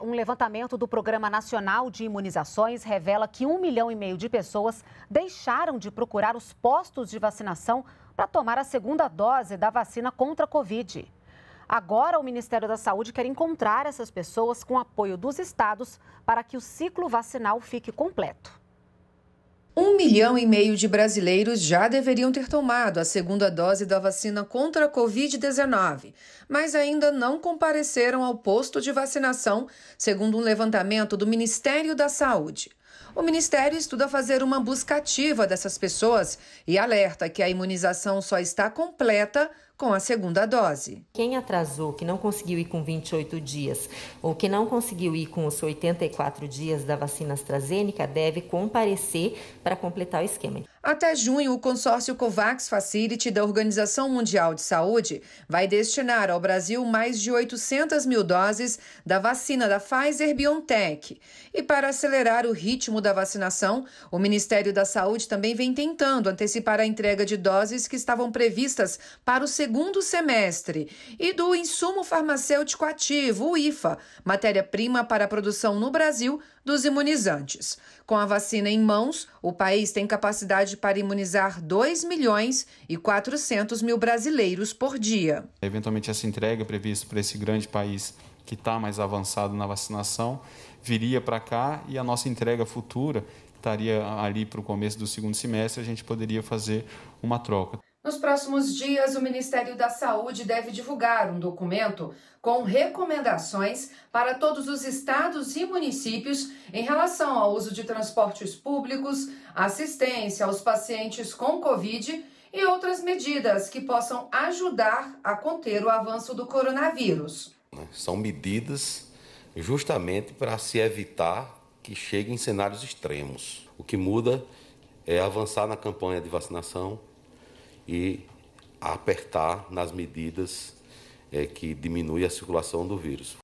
Um levantamento do Programa Nacional de Imunizações revela que um milhão e meio de pessoas deixaram de procurar os postos de vacinação para tomar a segunda dose da vacina contra a Covid. Agora, o Ministério da Saúde quer encontrar essas pessoas com apoio dos estados para que o ciclo vacinal fique completo. Um milhão e meio de brasileiros já deveriam ter tomado a segunda dose da vacina contra a Covid-19, mas ainda não compareceram ao posto de vacinação, segundo um levantamento do Ministério da Saúde. O Ministério estuda fazer uma busca ativa dessas pessoas e alerta que a imunização só está completa com a segunda dose. Quem atrasou, que não conseguiu ir com 28 dias ou que não conseguiu ir com os 84 dias da vacina AstraZeneca, deve comparecer para completar o esquema. Até junho, o consórcio COVAX Facility da Organização Mundial de Saúde vai destinar ao Brasil mais de 800 mil doses da vacina da Pfizer-BioNTech. E para acelerar o ritmo da vacinação, o Ministério da Saúde também vem tentando antecipar a entrega de doses que estavam previstas para o segundo semestre e do insumo farmacêutico ativo, o IFA, matéria-prima para a produção no Brasil dos imunizantes. Com a vacina em mãos, o país tem capacidade para imunizar 2 milhões e 400 mil brasileiros por dia. Eventualmente, essa entrega prevista para esse grande país que está mais avançado na vacinação viria para cá e a nossa entrega futura estaria ali para o começo do segundo semestre, a gente poderia fazer uma troca. Nos próximos dias, o Ministério da Saúde deve divulgar um documento com recomendações para todos os estados e municípios em relação ao uso de transportes públicos, assistência aos pacientes com Covid e outras medidas que possam ajudar a conter o avanço do coronavírus. São medidas justamente para se evitar que cheguem cenários extremos. O que muda é avançar na campanha de vacinação e apertar nas medidas é, que diminui a circulação do vírus.